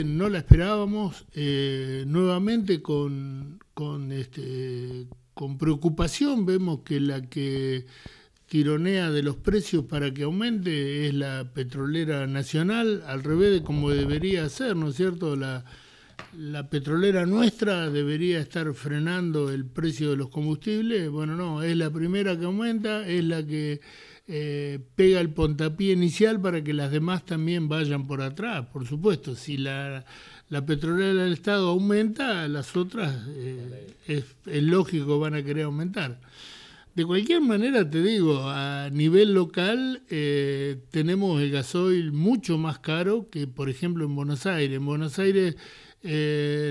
No la esperábamos eh, nuevamente este, con, preocupación. Vemos que la que tironea de los precios para que aumente es la petrolera nacional, al revés de como debería ser, ¿no es cierto? la petrolera nuestra debería estar frenando el precio de los combustibles. Bueno, no, es la primera que aumenta, es la que eh, pega el pontapié inicial para que las demás también vayan por atrás. Por supuesto, si la, petrolera del Estado aumenta, las otras eh, es, lógico van a querer aumentar. De cualquier manera, te digo, a nivel local eh, tenemos el gasoil mucho más caro que, por ejemplo, en Buenos Aires. En Buenos Aires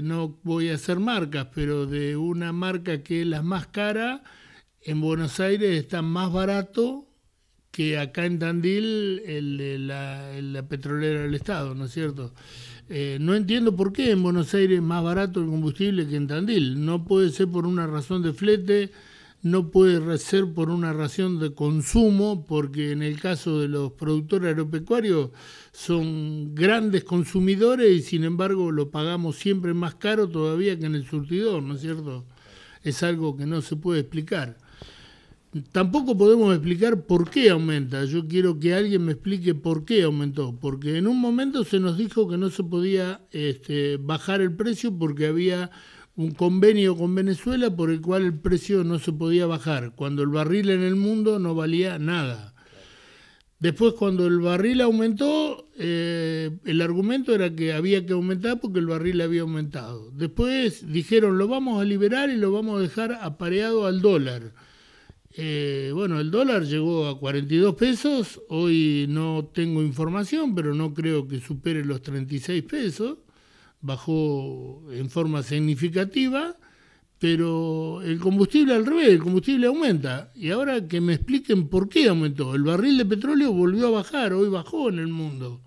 no voy a hacer marcas, pero de una marca que es la más cara, en Buenos Aires está más barato que acá en Tandil el, la, petrolera del Estado, ¿no es cierto? Eh, no entiendo por qué en Buenos Aires es más barato el combustible que en Tandil. No puede ser por una razón de flete, no puede ser por una razón de consumo, porque en el caso de los productores agropecuarios son grandes consumidores y sin embargo lo pagamos siempre más caro todavía que en el surtidor, ¿no es cierto? Es algo que no se puede explicar. Tampoco podemos explicar por qué aumenta. Yo quiero que alguien me explique por qué aumentó. Porque en un momento se nos dijo que no se podía este, bajar el precio porque había un convenio con Venezuela por el cual el precio no se podía bajar, cuando el barril en el mundo no valía nada. Después cuando el barril aumentó, eh, el argumento era que había que aumentar porque el barril había aumentado. Después dijeron, lo vamos a liberar y lo vamos a dejar apareado al dólar eh, bueno, el dólar llegó a 42 pesos, hoy no tengo información, pero no creo que supere los 36 pesos, bajó en forma significativa, pero el combustible al revés, el combustible aumenta. Y ahora que me expliquen por qué aumentó, el barril de petróleo volvió a bajar, hoy bajó en el mundo.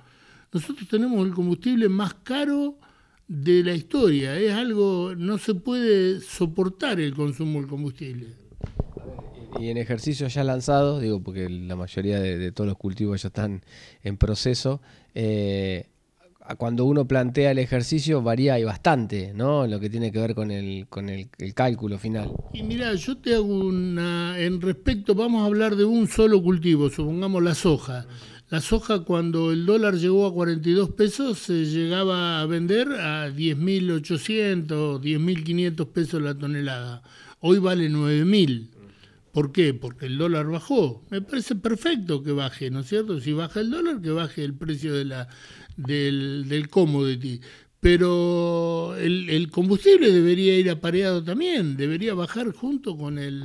Nosotros tenemos el combustible más caro de la historia, es algo, no se puede soportar el consumo del combustible. Y en ejercicios ya lanzados, digo, porque la mayoría de, todos los cultivos ya están en proceso, eh, cuando uno plantea el ejercicio varía y bastante, ¿no? Lo que tiene que ver con el, con el, el cálculo final. Y mira, yo te hago una... En respecto, vamos a hablar de un solo cultivo, supongamos la soja. La soja cuando el dólar llegó a 42 pesos se llegaba a vender a 10.800, 10.500 pesos la tonelada. Hoy vale 9.000. ¿Por qué? Porque el dólar bajó. Me parece perfecto que baje, ¿no es cierto? Si baja el dólar, que baje el precio de la, del, del commodity. Pero el, combustible debería ir apareado también, debería bajar junto con el...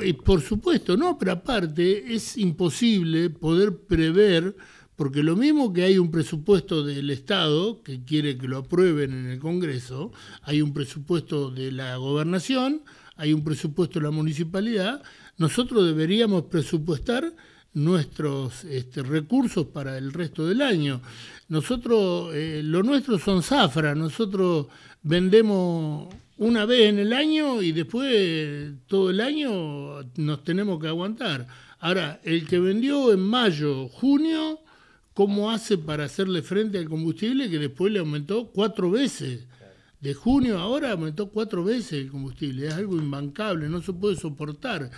Eh, por supuesto, no, pero aparte es imposible poder prever porque lo mismo que hay un presupuesto del Estado que quiere que lo aprueben en el Congreso, hay un presupuesto de la gobernación hay un presupuesto en la municipalidad, nosotros deberíamos presupuestar nuestros este, recursos para el resto del año. Nosotros, eh, lo nuestro son zafras, nosotros vendemos una vez en el año y después todo el año nos tenemos que aguantar. Ahora, el que vendió en mayo, junio, ¿cómo hace para hacerle frente al combustible que después le aumentó cuatro veces? de junio ahora aumentó cuatro veces el combustible, es algo imbancable, no se puede soportar.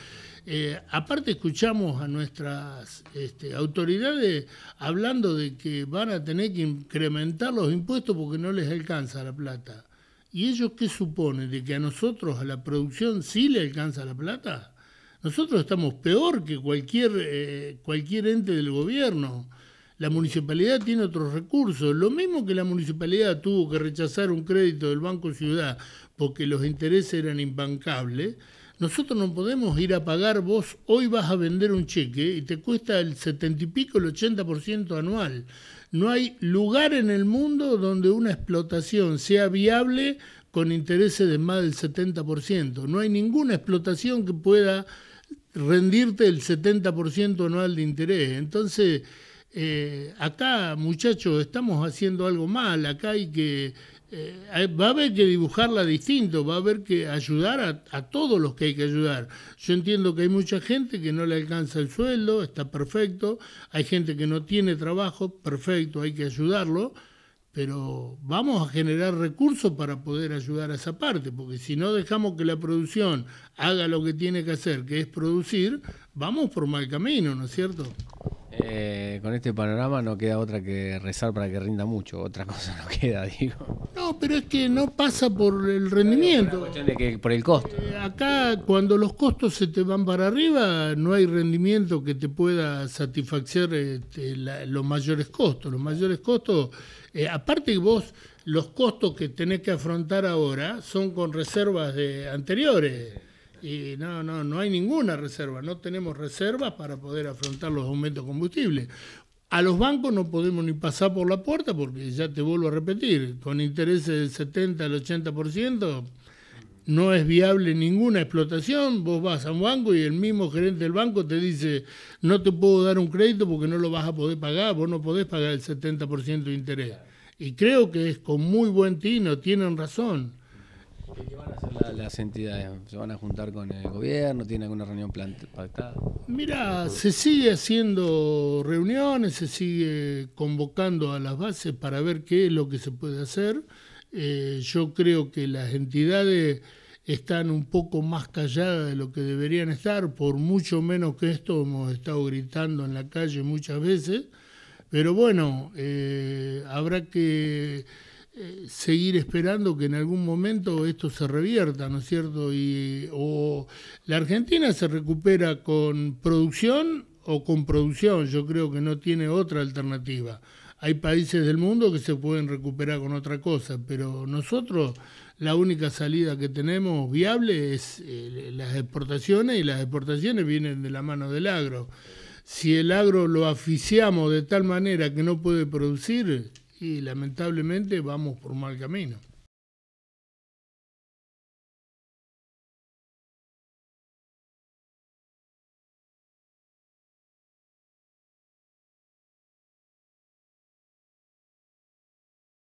Eh, aparte escuchamos a nuestras este, autoridades hablando de que van a tener que incrementar los impuestos porque no les alcanza la plata. ¿Y ellos qué suponen? ¿De que a nosotros, a la producción, sí le alcanza la plata? Nosotros estamos peor que cualquier, eh, cualquier ente del gobierno la municipalidad tiene otros recursos. Lo mismo que la municipalidad tuvo que rechazar un crédito del Banco Ciudad porque los intereses eran imbancables, nosotros no podemos ir a pagar, vos hoy vas a vender un cheque y te cuesta el setenta y pico, el 80% anual. No hay lugar en el mundo donde una explotación sea viable con intereses de más del 70%. No hay ninguna explotación que pueda rendirte el 70% anual de interés. Entonces, eh, acá muchachos estamos haciendo algo mal, acá hay que, eh, va a haber que dibujarla distinto, va a haber que ayudar a, a, todos los que hay que ayudar. Yo entiendo que hay mucha gente que no le alcanza el sueldo, está perfecto, hay gente que no tiene trabajo, perfecto, hay que ayudarlo, pero vamos a generar recursos para poder ayudar a esa parte, porque si no dejamos que la producción haga lo que tiene que hacer, que es producir, vamos por mal camino, ¿no es cierto? Eh, con este panorama no queda otra que rezar para que rinda mucho, otra cosa no queda, digo. No, pero es que no pasa por el rendimiento. por el costo. Eh, acá cuando los costos se te van para arriba, no hay rendimiento que te pueda satisfacer este, los mayores costos. Los mayores costos, eh, aparte vos, los costos que tenés que afrontar ahora son con reservas de anteriores. Y no, no, no hay ninguna reserva, no tenemos reservas para poder afrontar los aumentos de combustible. A los bancos no podemos ni pasar por la puerta porque ya te vuelvo a repetir, con intereses del 70 al 80% no es viable ninguna explotación. Vos vas a un banco y el mismo gerente del banco te dice, no te puedo dar un crédito porque no lo vas a poder pagar, vos no podés pagar el 70% de interés. Y creo que es con muy buen tino, tienen razón ¿Qué van a hacer las entidades? ¿Se van a juntar con el gobierno? tiene alguna reunión pactada? Mira, se sigue haciendo reuniones, se sigue convocando a las bases para ver qué es lo que se puede hacer. Eh, yo creo que las entidades están un poco más calladas de lo que deberían estar, por mucho menos que esto hemos estado gritando en la calle muchas veces, pero bueno, eh, habrá que seguir esperando que en algún momento esto se revierta, ¿no es cierto? Y, o la Argentina se recupera con producción o con producción, yo creo que no tiene otra alternativa. Hay países del mundo que se pueden recuperar con otra cosa, pero nosotros la única salida que tenemos viable es eh, las exportaciones y las exportaciones vienen de la mano del agro. Si el agro lo aficiamos de tal manera que no puede producir, y lamentablemente vamos por mal camino.